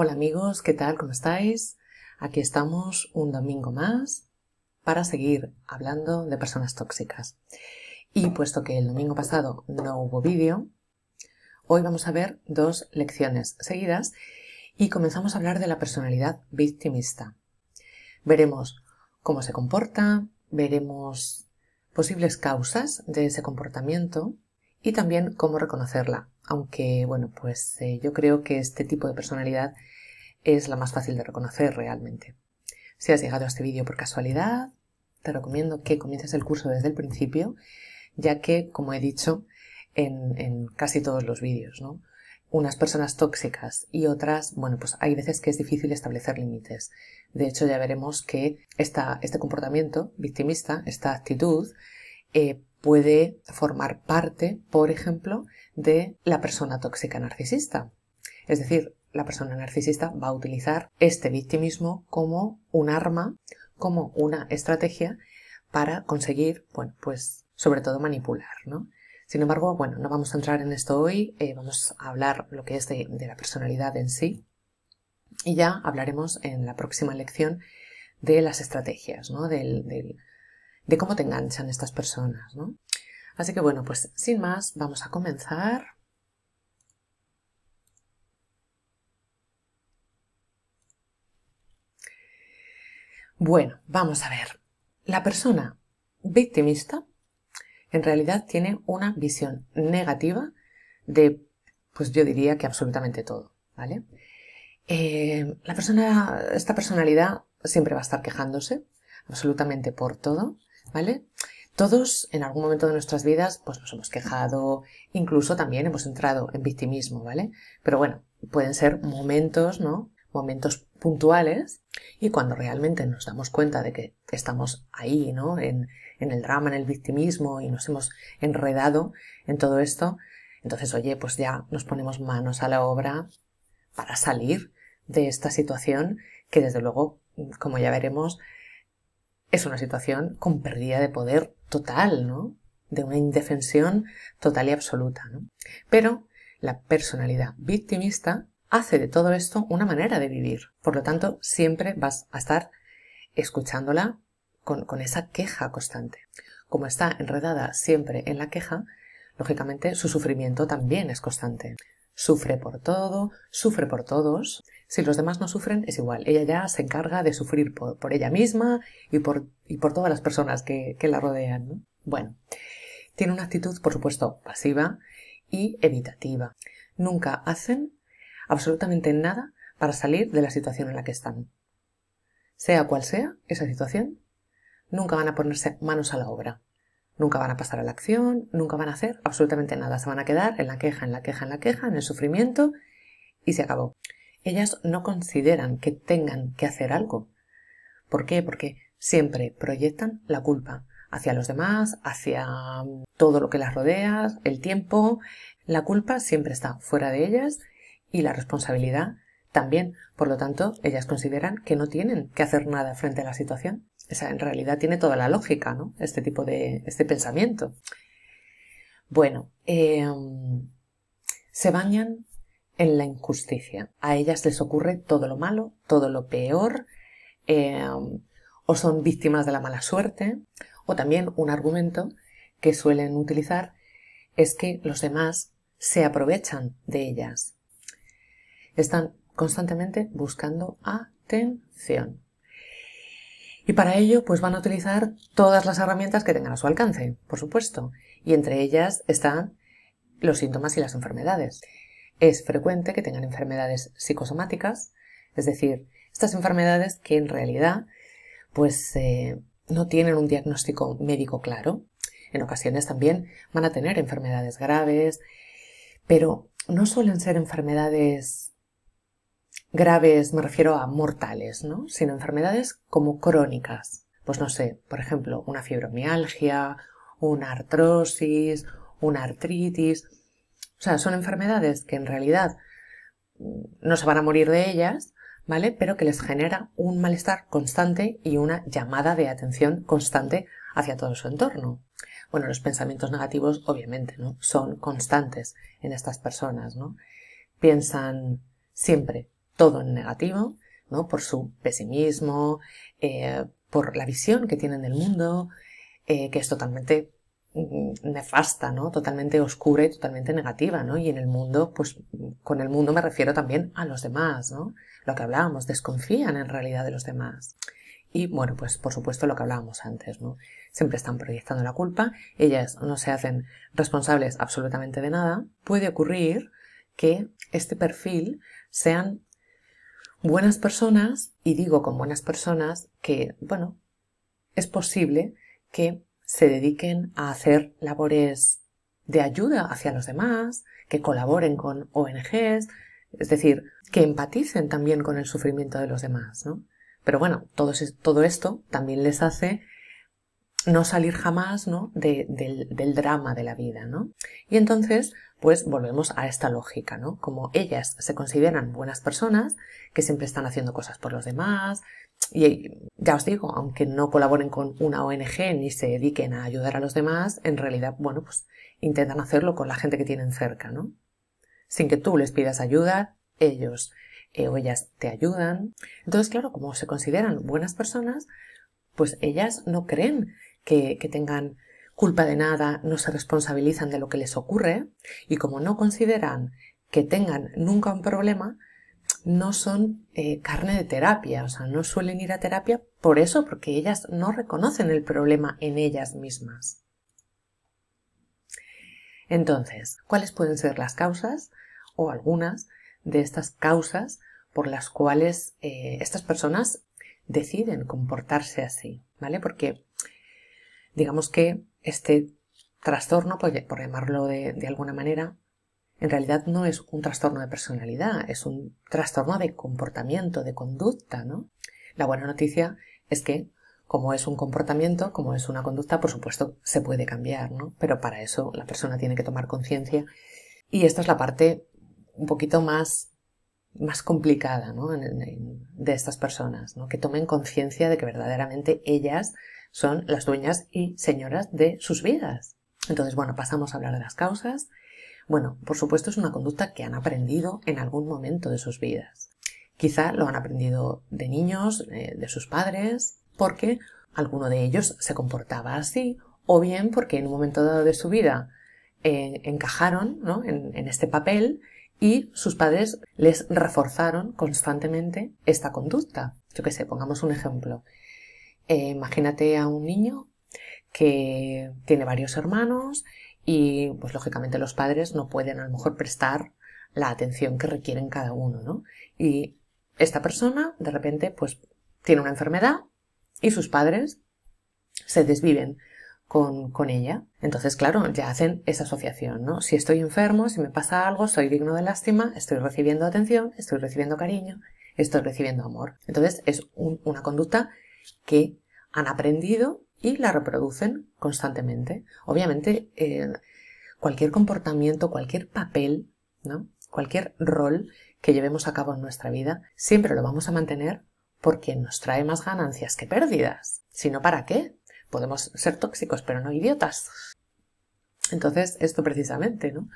Hola amigos, ¿qué tal? ¿Cómo estáis? Aquí estamos un domingo más para seguir hablando de personas tóxicas. Y puesto que el domingo pasado no hubo vídeo, hoy vamos a ver dos lecciones seguidas y comenzamos a hablar de la personalidad victimista. Veremos cómo se comporta, veremos posibles causas de ese comportamiento y también cómo reconocerla, aunque bueno, pues eh, yo creo que este tipo de personalidad es la más fácil de reconocer realmente. Si has llegado a este vídeo por casualidad, te recomiendo que comiences el curso desde el principio, ya que, como he dicho en, casi todos los vídeos, ¿no? unas personas tóxicas y otras, bueno, pues hay veces que es difícil establecer límites. De hecho, ya veremos que esta, este comportamiento victimista, esta actitud, eh, puede formar parte, por ejemplo, de la persona tóxica narcisista. Es decir, la persona narcisista va a utilizar este victimismo como un arma, como una estrategia para conseguir, bueno, pues sobre todo manipular, ¿no? Sin embargo, bueno, no vamos a entrar en esto hoy, eh, vamos a hablar lo que es de, la personalidad en sí y ya hablaremos en la próxima lección de las estrategias, ¿no? del de cómo te enganchan estas personas, ¿no? Así que bueno, pues sin más, vamos a comenzar. Bueno, vamos a ver. La persona victimista en realidad tiene una visión negativa de, pues yo diría que absolutamente todo, ¿vale? Eh, la persona, esta personalidad siempre va a estar quejándose absolutamente por todo. ¿vale? Todos en algún momento de nuestras vidas pues nos hemos quejado, incluso también hemos entrado en victimismo, ¿vale? Pero bueno, pueden ser momentos, ¿no? Momentos puntuales y cuando realmente nos damos cuenta de que estamos ahí, ¿no? En, en el drama, en el victimismo y nos hemos enredado en todo esto, entonces, oye, pues ya nos ponemos manos a la obra para salir de esta situación que desde luego, como ya veremos, es una situación con pérdida de poder total, ¿no? De una indefensión total y absoluta, ¿no? Pero la personalidad victimista hace de todo esto una manera de vivir. Por lo tanto, siempre vas a estar escuchándola con, con esa queja constante. Como está enredada siempre en la queja, lógicamente su sufrimiento también es constante. Sufre por todo, sufre por todos. Si los demás no sufren, es igual. Ella ya se encarga de sufrir por, ella misma y por, por, todas las personas que, la rodean. Bueno, tiene una actitud, por supuesto, pasiva y evitativa. Nunca hacen absolutamente nada para salir de la situación en la que están. Sea cual sea esa situación, nunca van a ponerse manos a la obra. Nunca van a pasar a la acción, nunca van a hacer absolutamente nada. Se van a quedar en la queja, en la queja, en la queja, en el sufrimiento y se acabó. Ellas no consideran que tengan que hacer algo. ¿Por qué? Porque siempre proyectan la culpa hacia los demás, hacia mm, todo lo que las rodea, el tiempo. La culpa siempre está fuera de ellas y la responsabilidad también. Por lo tanto, ellas consideran que no tienen que hacer nada frente a la situación en realidad tiene toda la lógica, ¿no? Este tipo de este pensamiento. Bueno, em, se bañan en la injusticia. A ellas les ocurre todo lo malo, todo lo peor, em, o son víctimas de la mala suerte, o también un argumento que suelen utilizar es que los demás se aprovechan de ellas. Están constantemente buscando atención. Y para ello, pues van a utilizar todas las herramientas que tengan a su alcance, por supuesto. Y entre ellas están los síntomas y las enfermedades. Es frecuente que tengan enfermedades psicosomáticas, es decir, estas enfermedades que en realidad pues eh, no tienen un diagnóstico médico claro. En ocasiones también van a tener enfermedades graves, pero no suelen ser enfermedades graves, me refiero a mortales, ¿no? Sino enfermedades como crónicas. Pues no sé, por ejemplo, una fibromialgia, una artrosis, una artritis. O sea, son enfermedades que en realidad mm, no se van a morir de ellas, ¿vale? Pero que les genera un malestar constante y una llamada de atención constante hacia todo su entorno. Bueno, los pensamientos negativos, obviamente, ¿no? Son constantes en estas personas, ¿no? Piensan siempre todo en negativo, ¿no? Por su pesimismo, eh, por la visión que tienen del mundo, eh, que es totalmente mm, nefasta, ¿no? Totalmente oscura y totalmente negativa, ¿no? Y en el mundo, pues con el mundo me refiero también a los demás, ¿no? Lo que hablábamos, desconfían en realidad de los demás. Y bueno, pues por supuesto lo que hablábamos antes, ¿no? Siempre están proyectando la culpa, ellas no se hacen responsables absolutamente de nada. Puede ocurrir que este perfil sean buenas personas, y digo con buenas personas que, bueno, es posible que se dediquen a hacer labores de ayuda hacia los demás, que colaboren con ONGs, es decir, que empaticen también con el sufrimiento de los demás, ¿no? Pero bueno, todo, todo esto también les hace no salir jamás ¿no? del, drama de la vida. ¿no? Y entonces, pues volvemos a esta lógica, ¿no? Como ellas se consideran buenas personas, que siempre están haciendo cosas por los demás, y ya os digo, aunque no colaboren con una ONG ni se dediquen a ayudar a los demás, en realidad, bueno, pues intentan hacerlo con la gente que tienen cerca, ¿no? Sin que tú les pidas ayuda, ellos eh, o ellas te ayudan. Entonces, claro, como se consideran buenas personas, pues ellas no creen que, tengan culpa de nada, no se responsabilizan de lo que les ocurre y como no consideran que tengan nunca un problema, no son eh, carne de terapia, o sea, no suelen ir a terapia por eso, porque ellas no reconocen el problema en ellas mismas. Entonces, ¿cuáles pueden ser las causas o algunas de estas causas por las cuales eh, estas personas deciden comportarse así? ¿Vale? Porque digamos que este trastorno, por, llamarlo de, alguna manera, en realidad no es un trastorno de personalidad, es un trastorno de comportamiento, de conducta, ¿no? La buena noticia es que, como es un comportamiento, como es una conducta, por supuesto, se puede cambiar, ¿no? Pero para eso la persona tiene que tomar conciencia. Y esta es la parte un poquito más, más complicada, ¿no? de estas personas, ¿no? Que tomen conciencia de que verdaderamente ellas son las dueñas y señoras de sus vidas. Entonces, bueno, pasamos a hablar de las causas. Bueno, por supuesto es una conducta que han aprendido en algún momento de sus vidas. Quizá lo han aprendido de niños, eh, de sus padres, porque alguno de ellos se comportaba así, o bien porque en un momento dado de su vida eh, encajaron en, en este papel y sus padres les reforzaron constantemente esta conducta. Yo qué sé, pongamos un ejemplo. Eh, imagínate a un niño que tiene varios hermanos y pues lógicamente los padres no pueden a lo mejor prestar la atención que requieren cada uno, ¿no? Y esta persona de repente pues tiene una enfermedad y sus padres se desviven con, con, ella. Entonces, claro, ya hacen esa asociación, ¿no? Si estoy enfermo, si me pasa algo, soy digno de lástima, estoy recibiendo atención, estoy recibiendo cariño, estoy recibiendo amor. Entonces, es una conducta que han aprendido y la reproducen constantemente. Obviamente, eh, cualquier comportamiento, cualquier papel, ¿no? cualquier rol que llevemos a cabo en nuestra vida, siempre lo vamos a mantener porque nos trae más ganancias que pérdidas. Si no, ¿para qué? Podemos ser tóxicos, pero no idiotas. Entonces, esto precisamente, ¿no?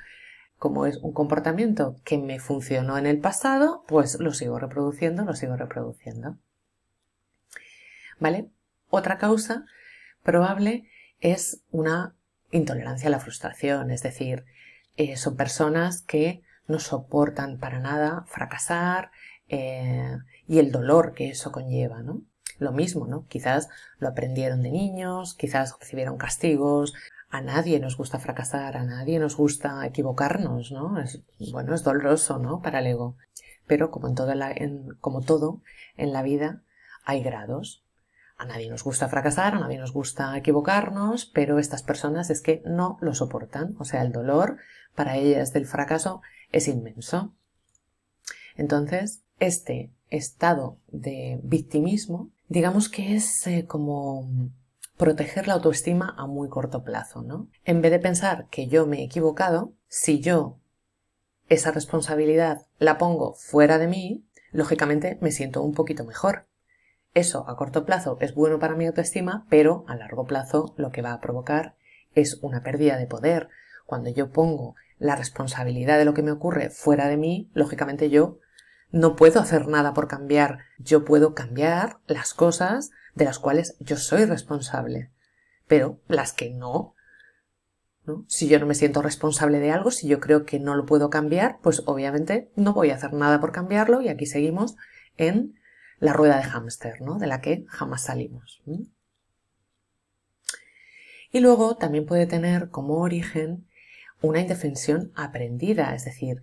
Como es un comportamiento que me funcionó en el pasado, pues lo sigo reproduciendo, lo sigo reproduciendo. ¿vale? Otra causa probable es una intolerancia a la frustración, es decir, eh, son personas que no soportan para nada fracasar eh, y el dolor que eso conlleva, ¿no? Lo mismo, ¿no? Quizás lo aprendieron de niños, quizás recibieron castigos. A nadie nos gusta fracasar, a nadie nos gusta equivocarnos, ¿no? Es, bueno, es doloroso, ¿no? Para el ego. Pero como, en toda como todo en la vida, hay grados. A nadie nos gusta fracasar, a nadie nos gusta equivocarnos, pero estas personas es que no lo soportan. O sea, el dolor para ellas del fracaso es inmenso. Entonces, este estado de victimismo, digamos que es eh, como proteger la autoestima a muy corto plazo, ¿no? En vez de pensar que yo me he equivocado, si yo esa responsabilidad la pongo fuera de mí, lógicamente me siento un poquito mejor. Eso a corto plazo es bueno para mi autoestima, pero a largo plazo lo que va a provocar es una pérdida de poder. Cuando yo pongo la responsabilidad de lo que me ocurre fuera de mí, lógicamente yo no puedo hacer nada por cambiar. Yo puedo cambiar las cosas de las cuales yo soy responsable, pero las que no. Si yo no me siento responsable de algo, si yo creo que no lo puedo cambiar, pues obviamente no voy a hacer nada por cambiarlo y aquí seguimos en la rueda de hámster, ¿no? De la que jamás salimos. Y luego también puede tener como origen una indefensión aprendida, es decir,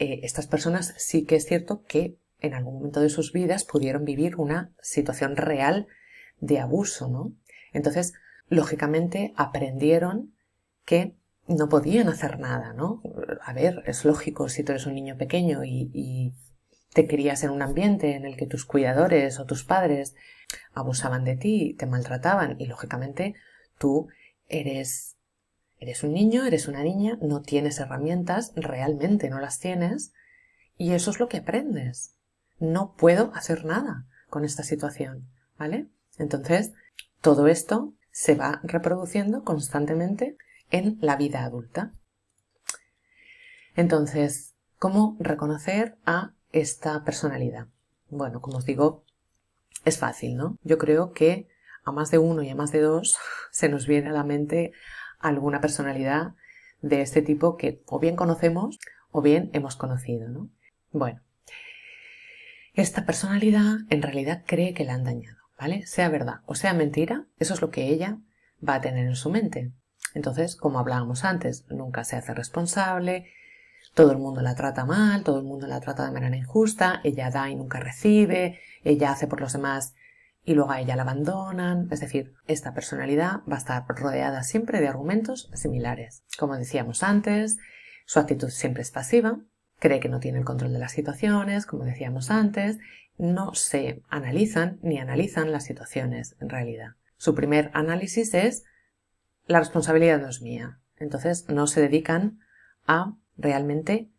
eh, estas personas sí que es cierto que en algún momento de sus vidas pudieron vivir una situación real de abuso, ¿no? Entonces, lógicamente aprendieron que no podían hacer nada, ¿no? A ver, es lógico si tú eres un niño pequeño y te querías en un ambiente en el que tus cuidadores o tus padres abusaban de ti, te maltrataban y lógicamente tú eres eres un niño, eres una niña, no tienes herramientas, realmente no las tienes y eso es lo que aprendes. No puedo hacer nada con esta situación, ¿vale? Entonces, todo esto se va reproduciendo constantemente en la vida adulta. Entonces, ¿cómo reconocer a esta personalidad? Bueno, como os digo, es fácil, ¿no? Yo creo que a más de uno y a más de dos se nos viene a la mente alguna personalidad de este tipo que o bien conocemos o bien hemos conocido, ¿no? Bueno, esta personalidad en realidad cree que la han dañado, ¿vale? Sea verdad o sea mentira, eso es lo que ella va a tener en su mente. Entonces, como hablábamos antes, nunca se hace responsable, todo el mundo la trata mal, todo el mundo la trata de manera injusta, ella da y nunca recibe, ella hace por los demás y luego a ella la abandonan. Es decir, esta personalidad va a estar rodeada siempre de argumentos similares. Como decíamos antes, su actitud siempre es pasiva, cree que no tiene el control de las situaciones, como decíamos antes, no se analizan ni analizan las situaciones en realidad. Su primer análisis es la responsabilidad no es mía. Entonces no se dedican a realmente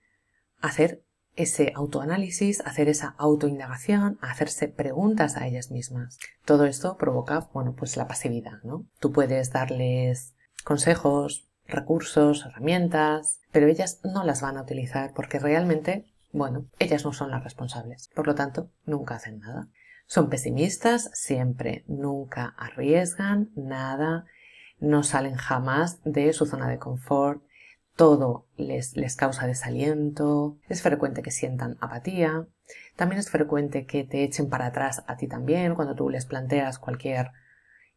hacer ese autoanálisis, hacer esa autoindagación, hacerse preguntas a ellas mismas. Todo esto provoca, bueno, pues la pasividad, ¿no? Tú puedes darles consejos, recursos, herramientas, pero ellas no las van a utilizar porque realmente, bueno, ellas no son las responsables. Por lo tanto, nunca hacen nada. Son pesimistas siempre, nunca arriesgan nada, no salen jamás de su zona de confort, todo les, les, causa desaliento, es frecuente que sientan apatía, también es frecuente que te echen para atrás a ti también cuando tú les planteas cualquier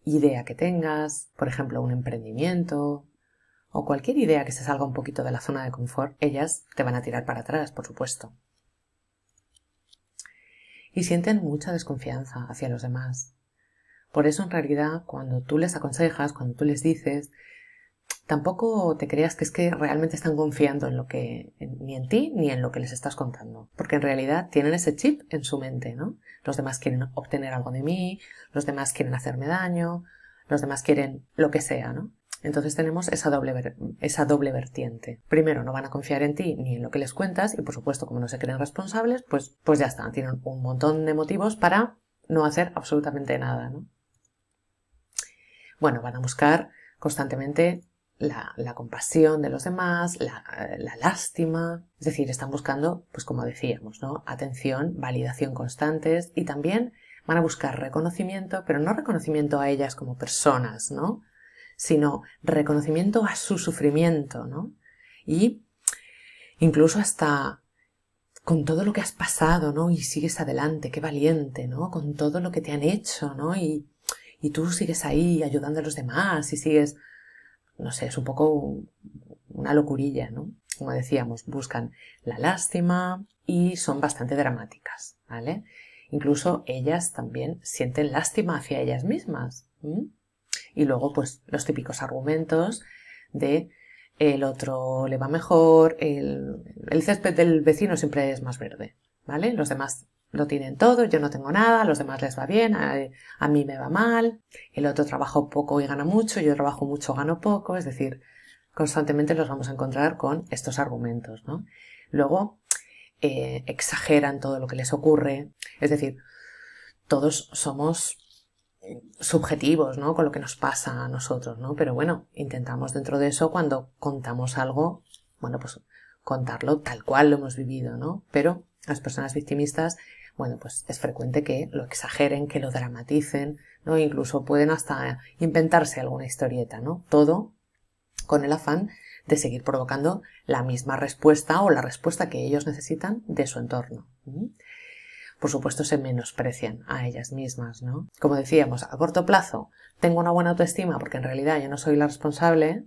idea que tengas, por ejemplo un emprendimiento o cualquier idea que se salga un poquito de la zona de confort, ellas te van a tirar para atrás, por supuesto. Y sienten mucha desconfianza hacia los demás. Por eso en realidad cuando tú les aconsejas, cuando tú les dices, tampoco te creas que es que realmente están confiando en lo que, ni en ti ni en lo que les estás contando. Porque en realidad tienen ese chip en su mente, ¿no? Los demás quieren obtener algo de mí, los demás quieren hacerme daño, los demás quieren lo que sea, ¿no? Entonces tenemos esa doble, esa doble vertiente. Primero, no van a confiar en ti ni en lo que les cuentas y por supuesto, como no se creen responsables, pues, pues ya están, tienen un montón de motivos para no hacer absolutamente nada, ¿no? Bueno, van a buscar constantemente la, compasión de los demás, la, lástima. Es decir, están buscando, pues como decíamos, ¿no? Atención, validación constantes y también van a buscar reconocimiento, pero no reconocimiento a ellas como personas, ¿no? Sino reconocimiento a su sufrimiento, ¿no? Y incluso hasta con todo lo que has pasado, ¿no? Y sigues adelante, qué valiente, ¿no? Con todo lo que te han hecho, ¿no? y tú sigues ahí ayudando a los demás y sigues no sé, es un poco una locurilla, ¿no? Como decíamos, buscan la lástima y son bastante dramáticas, ¿vale? Incluso ellas también sienten lástima hacia ellas mismas. Y luego, pues, los típicos argumentos de el otro le va mejor, el, el césped del vecino siempre es más verde, ¿vale? Los demás lo tienen todo, yo no tengo nada, a los demás les va bien, a, mí me va mal, el otro trabaja poco y gana mucho, yo trabajo mucho, gano poco, es decir, constantemente los vamos a encontrar con estos argumentos, ¿no? Luego, eh, exageran todo lo que les ocurre, es decir, todos somos subjetivos, ¿no? Con lo que nos pasa a nosotros, ¿no? Pero bueno, intentamos dentro de eso cuando contamos algo, bueno, pues contarlo tal cual lo hemos vivido, ¿no? Pero las personas victimistas bueno, pues es frecuente que lo exageren, que lo dramaticen, ¿no? Incluso pueden hasta inventarse alguna historieta, ¿no? Todo con el afán de seguir provocando la misma respuesta o la respuesta que ellos necesitan de su entorno. Por supuesto, se menosprecian a ellas mismas, ¿no? Como decíamos, a corto plazo tengo una buena autoestima porque en realidad yo no soy la responsable,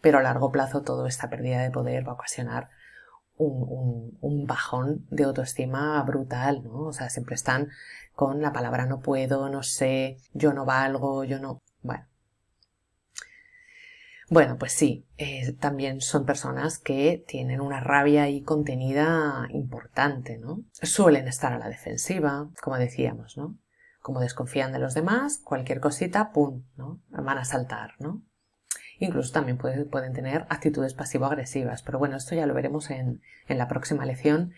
pero a largo plazo todo esta pérdida de poder va a ocasionar un, bajón de autoestima brutal, ¿no? O sea, siempre están con la palabra no puedo, no sé, yo no valgo, yo no. Bueno. Bueno, pues sí, eh, también son personas que tienen una rabia y contenida importante, ¿no? Suelen estar a la defensiva, como decíamos, ¿no? Como desconfían de los demás, cualquier cosita, ¡pum! ¿no? Van a saltar, ¿no? Incluso también pueden tener actitudes pasivo-agresivas. Pero bueno, esto ya lo veremos en, la próxima lección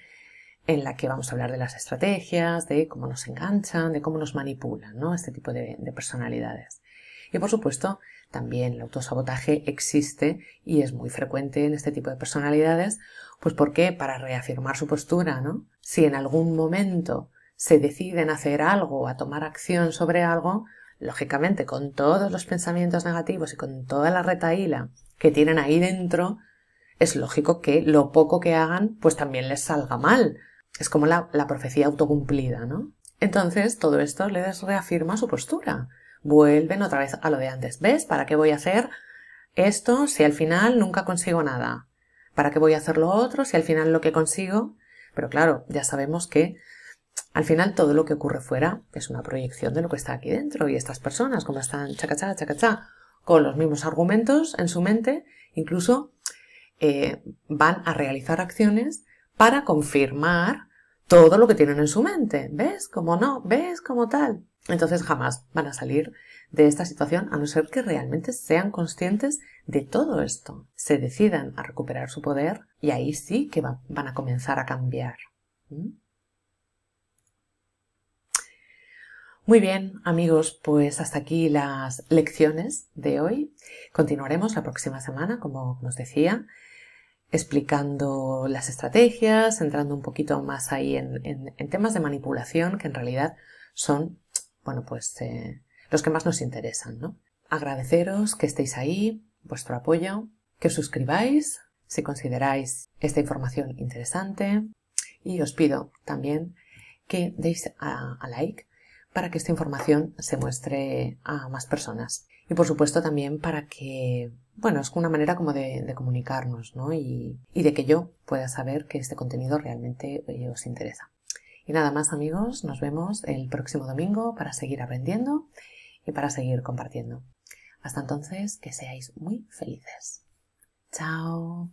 en la que vamos a hablar de las estrategias, de cómo nos enganchan, de cómo nos manipulan, ¿no? Este tipo de, personalidades. Y por supuesto, también el autosabotaje existe y es muy frecuente en este tipo de personalidades, pues porque para reafirmar su postura, ¿no? Si en algún momento se deciden a hacer algo, a tomar acción sobre algo, lógicamente con todos los pensamientos negativos y con toda la retaíla que tienen ahí dentro, es lógico que lo poco que hagan pues también les salga mal. Es como la, la profecía autocumplida, ¿no? Entonces todo esto les reafirma su postura. Vuelven otra vez a lo de antes. ¿Ves? ¿Para qué voy a hacer esto si al final nunca consigo nada? ¿Para qué voy a hacer lo otro si al final lo que consigo? Pero claro, ya sabemos que al final todo lo que ocurre fuera es una proyección de lo que está aquí dentro y estas personas como están chacachá, chacachá, con los mismos argumentos en su mente, incluso eh, van a realizar acciones para confirmar todo lo que tienen en su mente. ¿Ves? Como no, ¿ves? Como tal. Entonces jamás van a salir de esta situación a no ser que realmente sean conscientes de todo esto, se decidan a recuperar su poder y ahí sí que van a comenzar a cambiar. ¿Mm? Muy bien, amigos, pues hasta aquí las lecciones de hoy. Continuaremos la próxima semana, como os decía, explicando las estrategias, entrando un poquito más ahí en, temas de manipulación, que en realidad son, bueno, pues eh, los que más nos interesan, ¿no? Agradeceros que estéis ahí, vuestro apoyo, que os suscribáis si consideráis esta información interesante y os pido también que deis a like para que esta información se muestre a más personas. Y por supuesto también para que, bueno, es una manera como de, comunicarnos, ¿no? Y, y, de que yo pueda saber que este contenido realmente eh, os interesa. Y nada más amigos, nos vemos el próximo domingo para seguir aprendiendo y para seguir compartiendo. Hasta entonces, que seáis muy felices. Chao.